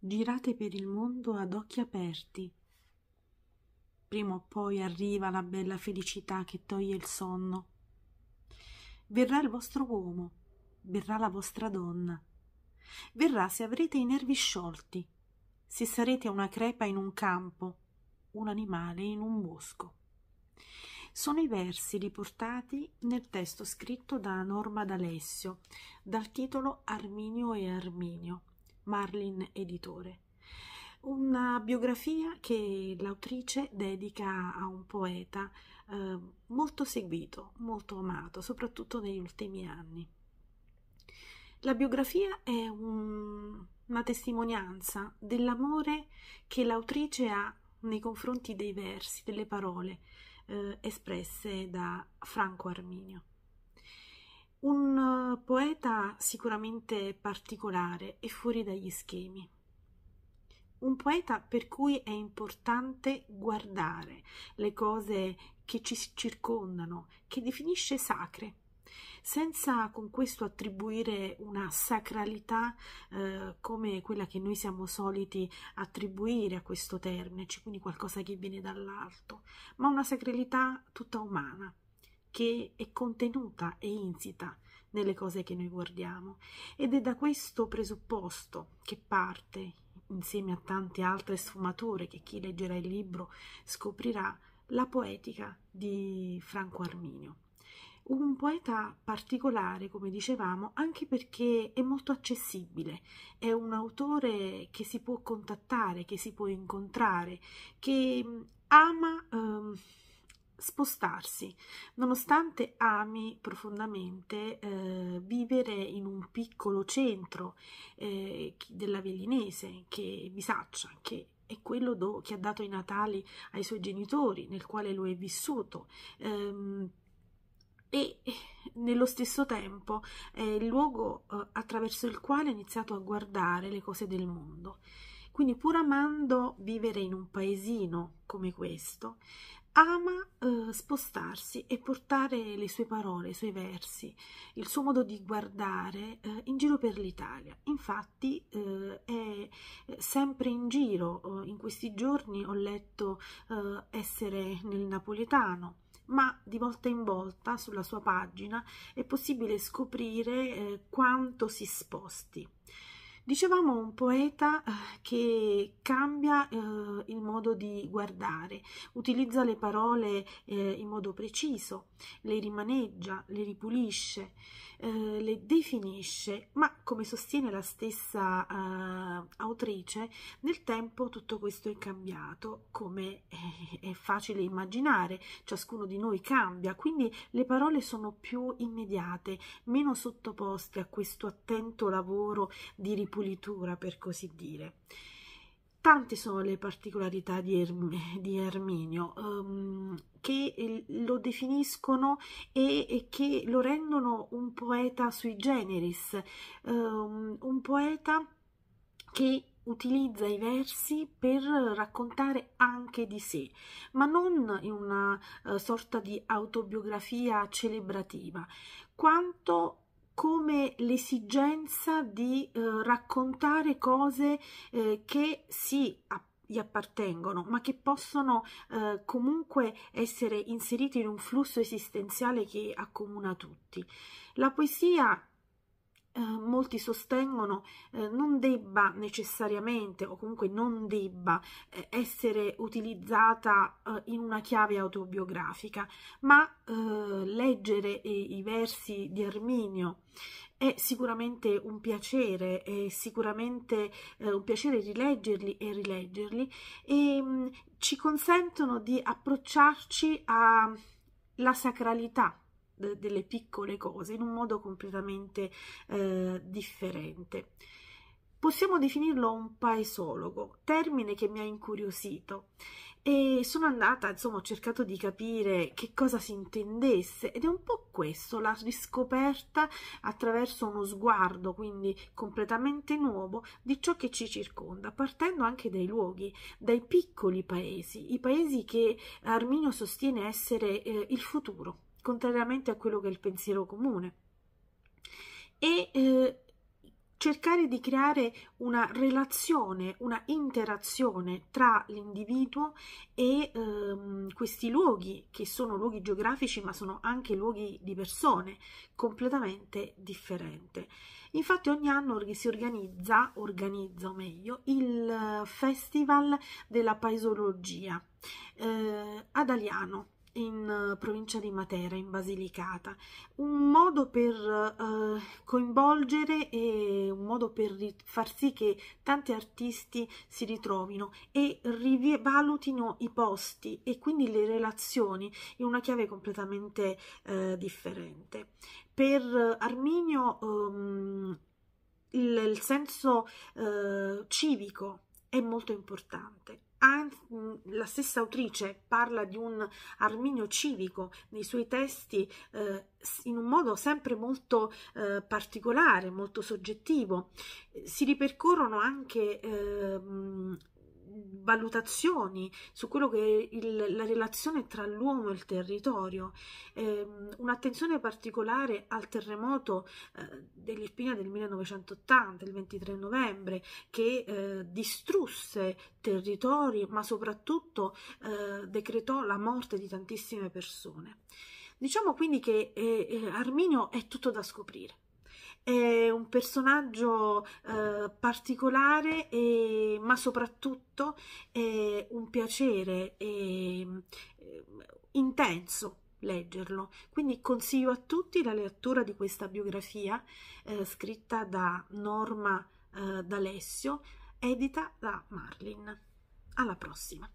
girate per il mondo ad occhi aperti. Prima o poi arriva la bella felicità che toglie il sonno. Verrà il vostro uomo, verrà la vostra donna. Verrà se avrete i nervi sciolti, se sarete una crepa in un campo, un animale in un bosco. Sono i versi riportati nel testo scritto da Norma D'Alessio dal titolo Arminio e Arminio Marlin Editore. Una biografia che l'autrice dedica a un poeta eh, molto seguito, molto amato, soprattutto negli ultimi anni. La biografia è un, una testimonianza dell'amore che l'autrice ha nei confronti dei versi, delle parole eh, espresse da Franco Arminio. Un eh, poeta sicuramente particolare e fuori dagli schemi. Un poeta per cui è importante guardare le cose che ci circondano, che definisce sacre, senza con questo attribuire una sacralità eh, come quella che noi siamo soliti attribuire a questo termine, cioè quindi qualcosa che viene dall'alto, ma una sacralità tutta umana che è contenuta e insita nelle cose che noi guardiamo ed è da questo presupposto che parte, insieme a tante altre sfumature che chi leggerà il libro scoprirà, la poetica di Franco Arminio. Un poeta particolare, come dicevamo, anche perché è molto accessibile, è un autore che si può contattare, che si può incontrare, che mm, ama... Ehm, spostarsi. Nonostante ami profondamente eh, vivere in un piccolo centro eh, della Vellinese, che è Bisaccia, che è quello do, che ha dato i Natali ai suoi genitori, nel quale lui è vissuto. Ehm, e nello stesso tempo è il luogo eh, attraverso il quale ha iniziato a guardare le cose del mondo. Quindi pur amando vivere in un paesino come questo, ama eh, spostarsi e portare le sue parole, i suoi versi, il suo modo di guardare eh, in giro per l'Italia. Infatti eh, è eh, sempre in giro, eh, in questi giorni ho letto eh, essere nel napoletano, ma di volta in volta sulla sua pagina è possibile scoprire quanto si sposti. Dicevamo un poeta eh, che cambia eh, il modo di guardare, utilizza le parole eh, in modo preciso, le rimaneggia, le ripulisce, eh, le definisce, ma come sostiene la stessa eh, autrice, nel tempo tutto questo è cambiato, come eh, è facile immaginare, ciascuno di noi cambia, quindi le parole sono più immediate, meno sottoposte a questo attento lavoro di ripulisce pulitura, per così dire. Tante sono le particolarità di, Erm di Erminio um, che eh, lo definiscono e, e, che lo rendono un poeta sui generis, um, un poeta che utilizza i versi per raccontare anche di sé, ma non in una uh, sorta di autobiografia celebrativa, quanto come l'esigenza di eh, raccontare cose eh, che sì, appunto, gli appartengono, ma che possono eh, comunque essere inseriti in un flusso esistenziale che accomuna tutti. La poesia eh, molti sostengono eh, non debba necessariamente o comunque non debba eh, essere utilizzata eh, in una chiave autobiografica, ma eh, leggere i, i versi di Arminio è sicuramente un piacere, è sicuramente eh, un piacere rileggerli e rileggerli e mh, mm, ci consentono di approcciarci alla sacralità de- delle piccole cose in un modo completamente eh, differente. Possiamo definirlo un paesologo, termine che mi ha incuriosito e sono andata, insomma, ho cercato di capire che cosa si intendesse ed è un po' questo, la riscoperta attraverso uno sguardo, quindi completamente nuovo, di ciò che ci circonda, partendo anche dai luoghi, dai piccoli paesi, i paesi che Arminio sostiene essere eh, il futuro contrariamente a quello che è il pensiero comune. E eh, cercare di creare una relazione, una interazione tra l'individuo e ehm, questi luoghi, che sono luoghi geografici ma sono anche luoghi di persone, completamente differente. Infatti ogni anno si organizza, organizza meglio, il Festival della Paesologia eh, ad Aliano, in eh, provincia di Matera, in Basilicata, un modo per eh, coinvolgere e un modo per far sì che tanti artisti si ritrovino e rivalutino i posti e quindi le relazioni in una chiave completamente eh, differente. Per Arminio ehm, il, il, senso eh, civico è molto importante la stessa autrice parla di un arminio civico nei suoi testi eh, in un modo sempre molto eh, particolare, molto soggettivo. Si ripercorrono anche eh, valutazioni su quello che è il, la relazione tra l'uomo e il territorio, eh, un'attenzione particolare al terremoto eh, dell'Irpinia del 1980, il 23 novembre, che eh, distrusse territori ma soprattutto eh, decretò la morte di tantissime persone. Diciamo quindi che eh, eh, Arminio è tutto da scoprire è un personaggio eh, particolare, e, ma soprattutto è un piacere e, eh, intenso leggerlo. Quindi consiglio a tutti la lettura di questa biografia eh, scritta da Norma eh, D'Alessio, edita da Marlin. Alla prossima!